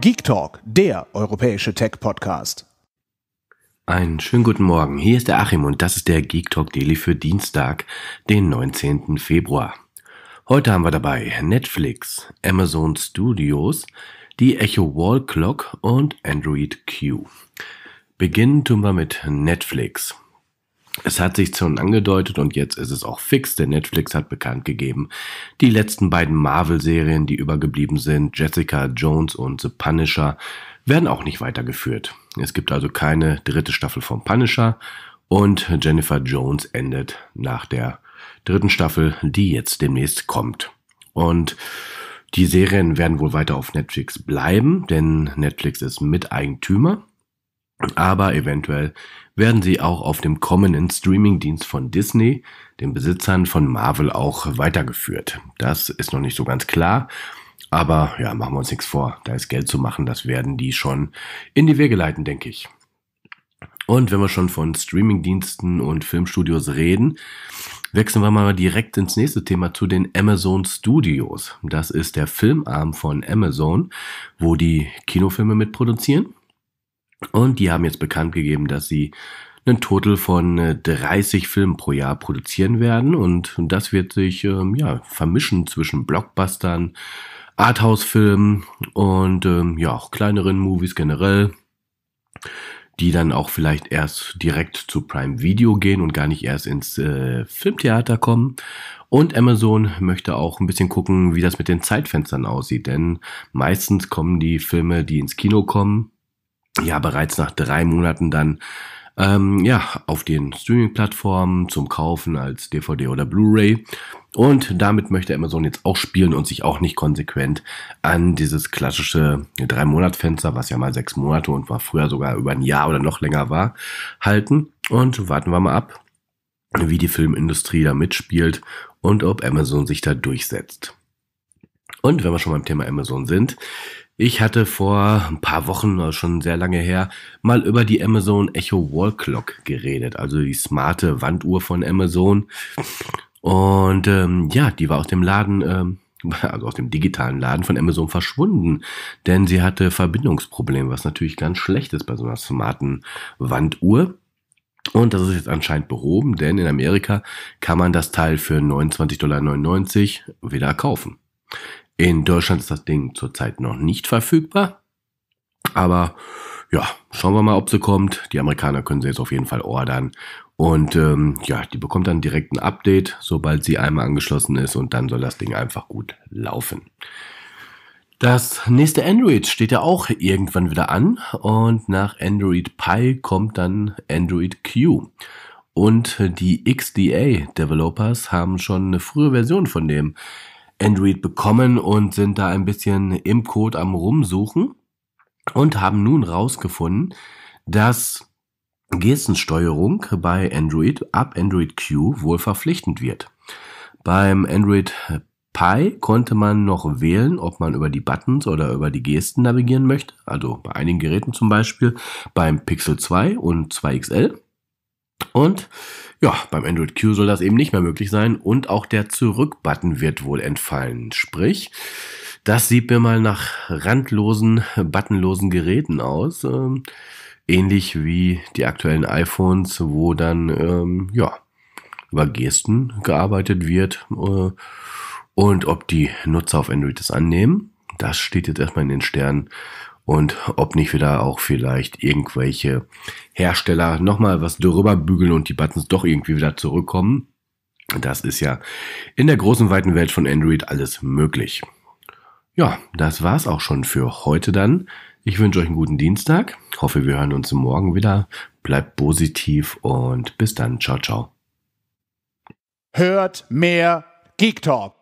Geek Talk, der europäische Tech-Podcast. Einen schönen guten Morgen. Hier ist der Achim und das ist der Geek Talk Daily für Dienstag, den 19. Februar. Heute haben wir dabei Netflix, Amazon Studios, die Echo Wall Clock und Android Q. Beginnen tun wir mit Netflix. Es hat sich schon angedeutet und jetzt ist es auch fix, denn Netflix hat bekannt gegeben, die letzten beiden Marvel-Serien, die übergeblieben sind, Jessica Jones und The Punisher, werden auch nicht weitergeführt. Es gibt also keine dritte Staffel von Punisher und Jennifer Jones endet nach der dritten Staffel, die jetzt demnächst kommt. Und die Serien werden wohl weiter auf Netflix bleiben, denn Netflix ist Miteigentümer aber eventuell werden sie auch auf dem kommenden Streamingdienst von Disney, den Besitzern von Marvel, auch weitergeführt. Das ist noch nicht so ganz klar. Aber ja, machen wir uns nichts vor. Da ist Geld zu machen, das werden die schon in die Wege leiten, denke ich. Und wenn wir schon von Streamingdiensten und Filmstudios reden, wechseln wir mal direkt ins nächste Thema zu den Amazon Studios. Das ist der Filmarm von Amazon, wo die Kinofilme mitproduzieren. Und die haben jetzt bekannt gegeben, dass sie einen Total von 30 äh, Filmen pro Jahr produzieren werden. Und das wird sich ähm, ja, vermischen zwischen Blockbustern, Arthouse-Filmen und ähm, ja auch kleineren Movies generell, die dann auch vielleicht erst direkt zu Prime Video gehen und gar nicht erst ins äh, Filmtheater kommen. Und Amazon möchte auch ein bisschen gucken, wie das mit den Zeitfenstern aussieht, denn meistens kommen die Filme, die ins Kino kommen, ja bereits nach drei Monaten dann ähm, ja, auf den Streaming-Plattformen zum Kaufen als DVD oder Blu-ray. Und damit möchte Amazon jetzt auch spielen und sich auch nicht konsequent an dieses klassische Drei-Monat-Fenster, was ja mal sechs Monate und war früher sogar über ein Jahr oder noch länger war, halten. Und warten wir mal ab, wie die Filmindustrie da mitspielt und ob Amazon sich da durchsetzt. Und wenn wir schon beim Thema Amazon sind, ich hatte vor ein paar Wochen, äh, schon sehr lange her, mal über die Amazon Echo Wall Clock geredet, also die smarte Wanduhr von Amazon. Und ähm, ja, die war aus dem Laden, ähm, also aus dem digitalen Laden von Amazon verschwunden, denn sie hatte Verbindungsprobleme, was natürlich ganz schlecht ist bei so einer smarten Wanduhr. Und das ist jetzt anscheinend behoben, denn in Amerika kann man das Teil für 29,99 Dollar wieder kaufen. In Deutschland ist das Ding zurzeit noch nicht verfügbar. Aber ja, schauen wir mal, ob sie kommt. Die Amerikaner können sie jetzt auf jeden Fall ordern. Und ähm, ja, die bekommt dann direkt ein Update, sobald sie einmal angeschlossen ist. Und dann soll das Ding einfach gut laufen. Das nächste Android steht ja auch irgendwann wieder an. Und nach Android Pi kommt dann Android Q. Und die XDA-Developers haben schon eine frühe Version von dem Android bekommen und sind da ein bisschen im Code am Rumsuchen und haben nun rausgefunden, dass Gestensteuerung bei Android ab Android Q wohl verpflichtend wird. Beim Android Pi konnte man noch wählen, ob man über die Buttons oder über die Gesten navigieren möchte, also bei einigen Geräten zum Beispiel, beim Pixel 2 und 2XL. Und ja, beim Android Q soll das eben nicht mehr möglich sein und auch der Zurück-Button wird wohl entfallen. Sprich, das sieht mir mal nach randlosen, buttonlosen Geräten aus. Ähm, ähnlich wie die aktuellen iPhones, wo dann ähm, ja, über Gesten gearbeitet wird äh, und ob die Nutzer auf Android das annehmen. Das steht jetzt erstmal in den Sternen und ob nicht wir da auch vielleicht irgendwelche Hersteller nochmal was drüber bügeln und die Buttons doch irgendwie wieder zurückkommen. Das ist ja in der großen weiten Welt von Android alles möglich. Ja, das war's auch schon für heute dann. Ich wünsche euch einen guten Dienstag. Hoffe, wir hören uns morgen wieder. Bleibt positiv und bis dann. Ciao, ciao. Hört mehr Geek Talk.